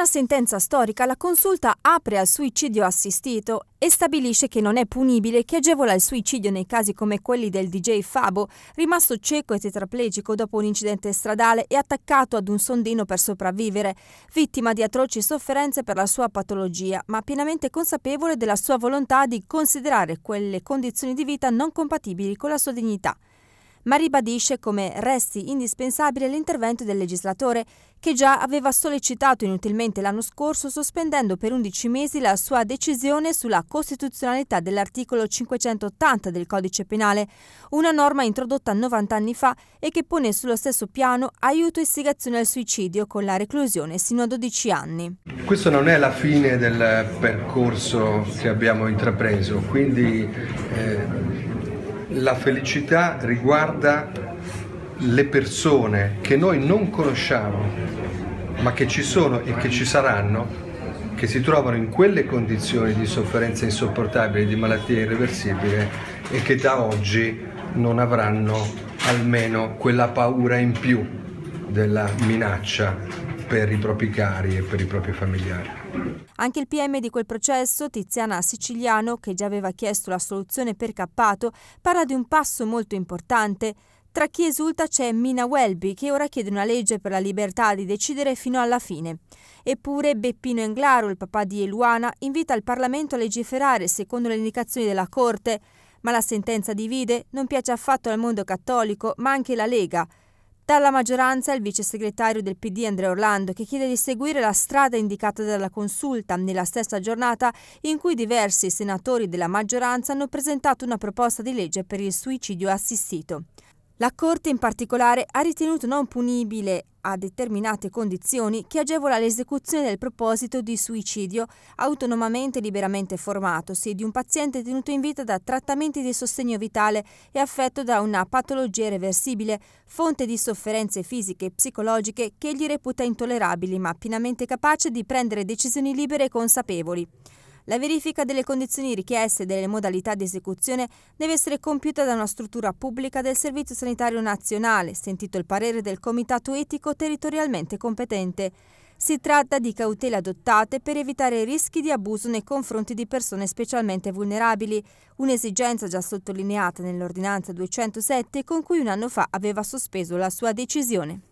una sentenza storica la consulta apre al suicidio assistito e stabilisce che non è punibile chi agevola il suicidio nei casi come quelli del DJ Fabo, rimasto cieco e tetraplegico dopo un incidente stradale e attaccato ad un sondino per sopravvivere, vittima di atroci sofferenze per la sua patologia, ma pienamente consapevole della sua volontà di considerare quelle condizioni di vita non compatibili con la sua dignità ma ribadisce come resti indispensabile l'intervento del legislatore, che già aveva sollecitato inutilmente l'anno scorso sospendendo per 11 mesi la sua decisione sulla costituzionalità dell'articolo 580 del codice penale, una norma introdotta 90 anni fa e che pone sullo stesso piano aiuto e istigazione al suicidio con la reclusione sino a 12 anni. Questa non è la fine del percorso che abbiamo intrapreso, quindi eh, la felicità riguarda le persone che noi non conosciamo, ma che ci sono e che ci saranno, che si trovano in quelle condizioni di sofferenza insopportabile, di malattia irreversibile e che da oggi non avranno almeno quella paura in più della minaccia per i propri cari e per i propri familiari. Anche il PM di quel processo, Tiziana Siciliano, che già aveva chiesto la soluzione per Cappato, parla di un passo molto importante. Tra chi esulta c'è Mina Welby, che ora chiede una legge per la libertà di decidere fino alla fine. Eppure Beppino Englaro, il papà di Eluana, invita il Parlamento a legiferare secondo le indicazioni della Corte. Ma la sentenza divide, non piace affatto al mondo cattolico, ma anche la Lega. Dalla maggioranza il vice segretario del PD Andrea Orlando che chiede di seguire la strada indicata dalla consulta nella stessa giornata in cui diversi senatori della maggioranza hanno presentato una proposta di legge per il suicidio assistito. La Corte in particolare ha ritenuto non punibile a determinate condizioni che agevola l'esecuzione del proposito di suicidio autonomamente e liberamente formatosi di un paziente tenuto in vita da trattamenti di sostegno vitale e affetto da una patologia irreversibile, fonte di sofferenze fisiche e psicologiche che egli reputa intollerabili ma pienamente capace di prendere decisioni libere e consapevoli. La verifica delle condizioni richieste e delle modalità di esecuzione deve essere compiuta da una struttura pubblica del Servizio Sanitario Nazionale, sentito il parere del Comitato Etico territorialmente competente. Si tratta di cautele adottate per evitare rischi di abuso nei confronti di persone specialmente vulnerabili, un'esigenza già sottolineata nell'ordinanza 207 con cui un anno fa aveva sospeso la sua decisione.